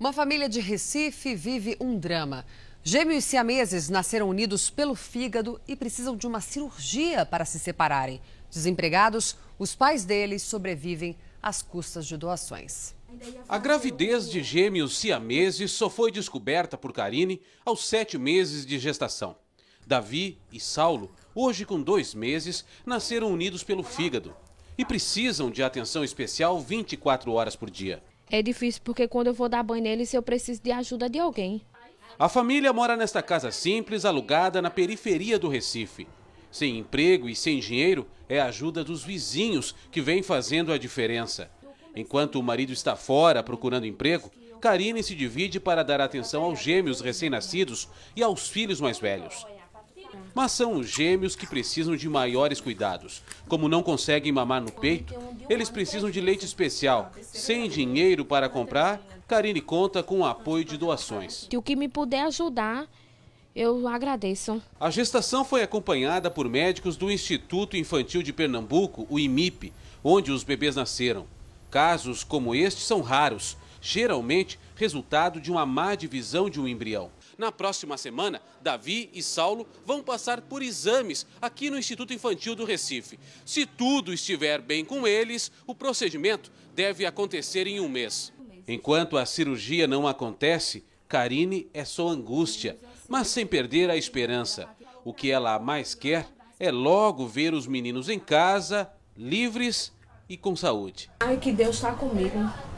Uma família de Recife vive um drama. Gêmeos siameses nasceram unidos pelo fígado e precisam de uma cirurgia para se separarem. Desempregados, os pais deles sobrevivem às custas de doações. A gravidez de gêmeos siameses só foi descoberta por Karine aos sete meses de gestação. Davi e Saulo, hoje com dois meses, nasceram unidos pelo fígado e precisam de atenção especial 24 horas por dia. É difícil porque quando eu vou dar banho neles, eu preciso de ajuda de alguém. A família mora nesta casa simples, alugada na periferia do Recife. Sem emprego e sem dinheiro, é a ajuda dos vizinhos que vem fazendo a diferença. Enquanto o marido está fora procurando emprego, Karine se divide para dar atenção aos gêmeos recém-nascidos e aos filhos mais velhos. Mas são os gêmeos que precisam de maiores cuidados. Como não conseguem mamar no peito, eles precisam de leite especial. Sem dinheiro para comprar, Karine conta com o apoio de doações. O que me puder ajudar, eu agradeço. A gestação foi acompanhada por médicos do Instituto Infantil de Pernambuco, o IMIP, onde os bebês nasceram. Casos como este são raros, geralmente resultado de uma má divisão de um embrião. Na próxima semana, Davi e Saulo vão passar por exames aqui no Instituto Infantil do Recife. Se tudo estiver bem com eles, o procedimento deve acontecer em um mês. Enquanto a cirurgia não acontece, Karine é só angústia, mas sem perder a esperança. O que ela mais quer é logo ver os meninos em casa, livres e com saúde. Ai, que Deus está comigo.